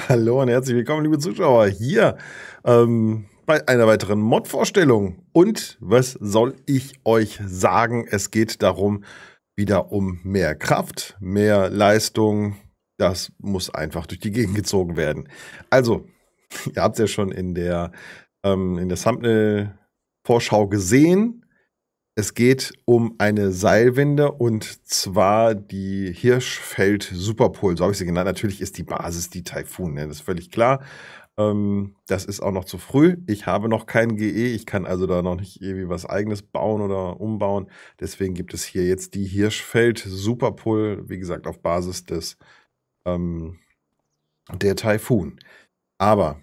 Hallo und herzlich willkommen, liebe Zuschauer, hier ähm, bei einer weiteren Mod-Vorstellung. Und was soll ich euch sagen? Es geht darum, wieder um mehr Kraft, mehr Leistung. Das muss einfach durch die Gegend gezogen werden. Also, ihr habt es ja schon in der, ähm, in der Thumbnail-Vorschau gesehen. Es geht um eine Seilwinde und zwar die Hirschfeld Superpol, so habe ich sie genannt. Natürlich ist die Basis die Taifun, ne? das ist völlig klar. Ähm, das ist auch noch zu früh. Ich habe noch kein GE, ich kann also da noch nicht irgendwie was eigenes bauen oder umbauen. Deswegen gibt es hier jetzt die Hirschfeld Superpol, wie gesagt, auf Basis des ähm, der Taifun. Aber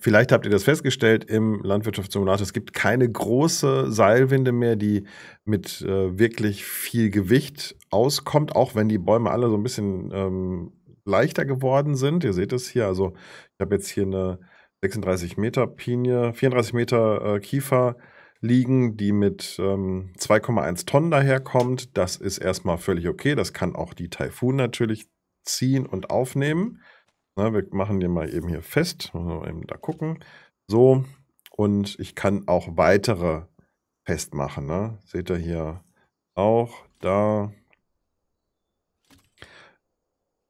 Vielleicht habt ihr das festgestellt im Landwirtschaftssimulator. Es gibt keine große Seilwinde mehr, die mit äh, wirklich viel Gewicht auskommt, auch wenn die Bäume alle so ein bisschen ähm, leichter geworden sind. Ihr seht es hier. Also ich habe jetzt hier eine 36 Meter Pinie, 34 Meter äh, Kiefer liegen, die mit ähm, 2,1 Tonnen daherkommt. Das ist erstmal völlig okay. Das kann auch die Taifun natürlich ziehen und aufnehmen. Na, ne, wir machen den mal eben hier fest. Mal eben da gucken. So. Und ich kann auch weitere festmachen. Ne? Seht ihr hier auch da.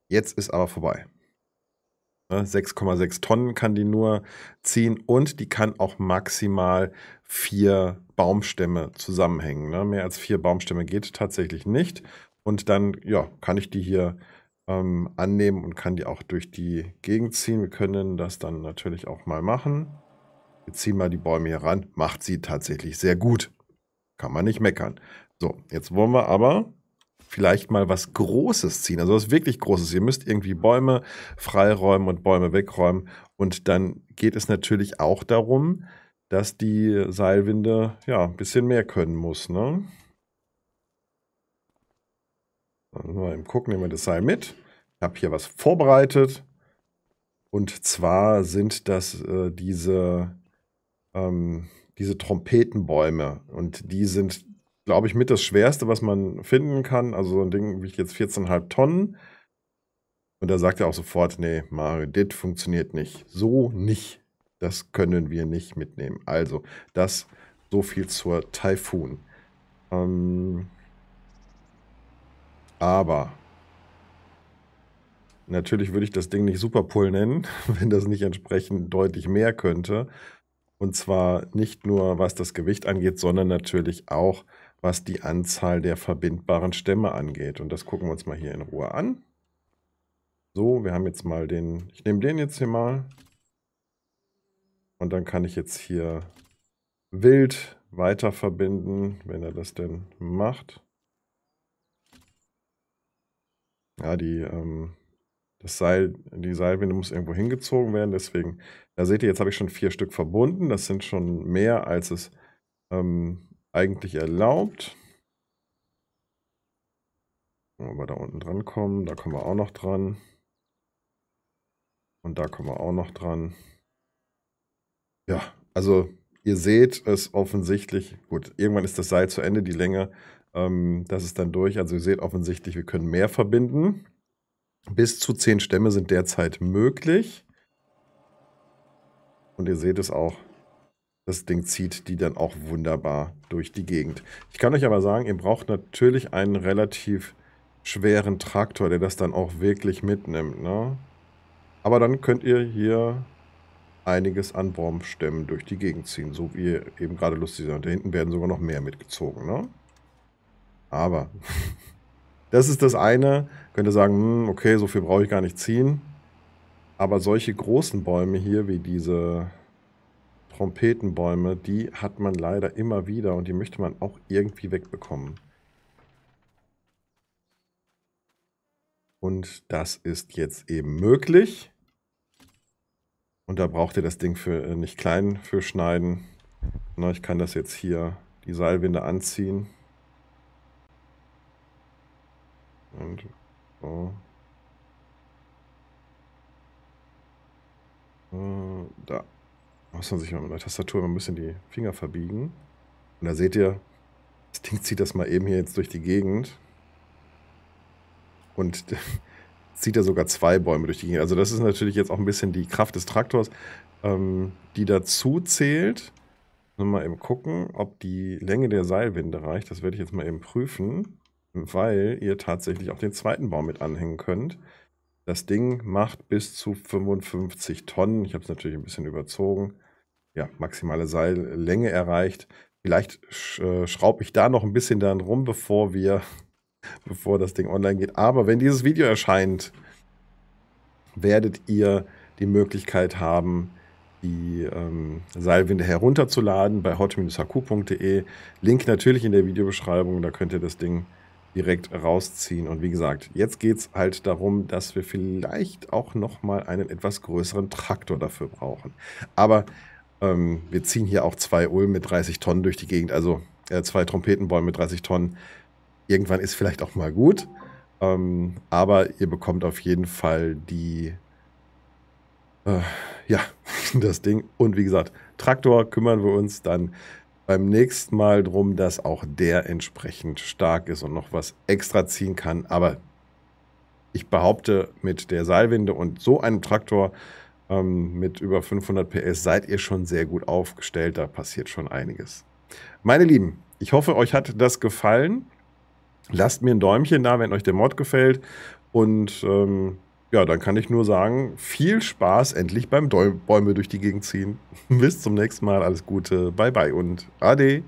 Jetzt ist aber vorbei. 6,6 ne, Tonnen kann die nur ziehen und die kann auch maximal vier Baumstämme zusammenhängen. Ne? Mehr als vier Baumstämme geht tatsächlich nicht. Und dann ja, kann ich die hier ähm, annehmen und kann die auch durch die Gegend ziehen. Wir können das dann natürlich auch mal machen. Wir ziehen mal die Bäume hier ran. Macht sie tatsächlich sehr gut. Kann man nicht meckern. So, jetzt wollen wir aber vielleicht mal was Großes ziehen. Also was wirklich Großes. Ihr müsst irgendwie Bäume freiräumen und Bäume wegräumen. Und dann geht es natürlich auch darum, dass die Seilwinde ja ein bisschen mehr können muss. Ne? Mal gucken, nehmen wir das Seil mit. Ich habe hier was vorbereitet. Und zwar sind das äh, diese, ähm, diese Trompetenbäume. Und die sind, glaube ich, mit das Schwerste, was man finden kann. Also so ein Ding wiegt jetzt 14,5 Tonnen. Und da sagt er auch sofort, nee, Mario, das funktioniert nicht. So nicht. Das können wir nicht mitnehmen. Also, das so viel zur Typhoon. Ähm, aber natürlich würde ich das Ding nicht Superpull nennen, wenn das nicht entsprechend deutlich mehr könnte. Und zwar nicht nur was das Gewicht angeht, sondern natürlich auch was die Anzahl der verbindbaren Stämme angeht. Und das gucken wir uns mal hier in Ruhe an. So, wir haben jetzt mal den, ich nehme den jetzt hier mal. Und dann kann ich jetzt hier wild weiter verbinden, wenn er das denn macht. Ja, die, ähm, das Seil, die Seilwinde muss irgendwo hingezogen werden. Deswegen, da seht ihr, jetzt habe ich schon vier Stück verbunden. Das sind schon mehr, als es ähm, eigentlich erlaubt. Wenn wir da unten dran kommen, da kommen wir auch noch dran. Und da kommen wir auch noch dran. Ja, also ihr seht es offensichtlich. Gut, irgendwann ist das Seil zu Ende, die Länge ähm, das ist dann durch. Also ihr seht offensichtlich, wir können mehr verbinden. Bis zu 10 Stämme sind derzeit möglich. Und ihr seht es auch, das Ding zieht die dann auch wunderbar durch die Gegend. Ich kann euch aber sagen, ihr braucht natürlich einen relativ schweren Traktor, der das dann auch wirklich mitnimmt. Ne? Aber dann könnt ihr hier einiges an Baumstämmen durch die Gegend ziehen, so wie ihr eben gerade lustig seid. Da hinten werden sogar noch mehr mitgezogen. Ne? Aber das ist das eine. Könnt ihr sagen, hm, okay, so viel brauche ich gar nicht ziehen. Aber solche großen Bäume hier, wie diese Trompetenbäume, die hat man leider immer wieder und die möchte man auch irgendwie wegbekommen. Und das ist jetzt eben möglich. Und da braucht ihr das Ding für äh, nicht klein für schneiden. Na, ne, ich kann das jetzt hier, die Seilwinde anziehen. Und so. Hm, da muss man sich mal mit der Tastatur ein bisschen die Finger verbiegen. Und da seht ihr, das Ding zieht das mal eben hier jetzt durch die Gegend. Und zieht da sogar zwei Bäume durch die Gegend. Also das ist natürlich jetzt auch ein bisschen die Kraft des Traktors, ähm, die dazu zählt. Mal eben gucken, ob die Länge der Seilwinde reicht. Das werde ich jetzt mal eben prüfen weil ihr tatsächlich auch den zweiten Baum mit anhängen könnt. Das Ding macht bis zu 55 Tonnen. Ich habe es natürlich ein bisschen überzogen. Ja, maximale Seillänge erreicht. Vielleicht äh, schraube ich da noch ein bisschen dann rum, bevor wir, bevor das Ding online geht. Aber wenn dieses Video erscheint, werdet ihr die Möglichkeit haben, die ähm, Seilwinde herunterzuladen bei hot hqde Link natürlich in der Videobeschreibung, da könnt ihr das Ding direkt rausziehen. Und wie gesagt, jetzt geht es halt darum, dass wir vielleicht auch nochmal einen etwas größeren Traktor dafür brauchen. Aber ähm, wir ziehen hier auch zwei Ulmen mit 30 Tonnen durch die Gegend, also äh, zwei Trompetenbäume mit 30 Tonnen. Irgendwann ist vielleicht auch mal gut. Ähm, aber ihr bekommt auf jeden Fall die, äh, ja, das Ding. Und wie gesagt, Traktor kümmern wir uns dann beim nächsten Mal drum, dass auch der entsprechend stark ist und noch was extra ziehen kann. Aber ich behaupte, mit der Seilwinde und so einem Traktor ähm, mit über 500 PS seid ihr schon sehr gut aufgestellt. Da passiert schon einiges. Meine Lieben, ich hoffe, euch hat das gefallen. Lasst mir ein Däumchen da, wenn euch der Mod gefällt. Und ähm, ja, dann kann ich nur sagen, viel Spaß endlich beim Däu Bäume durch die Gegend ziehen. Bis zum nächsten Mal, alles Gute, bye bye und ade.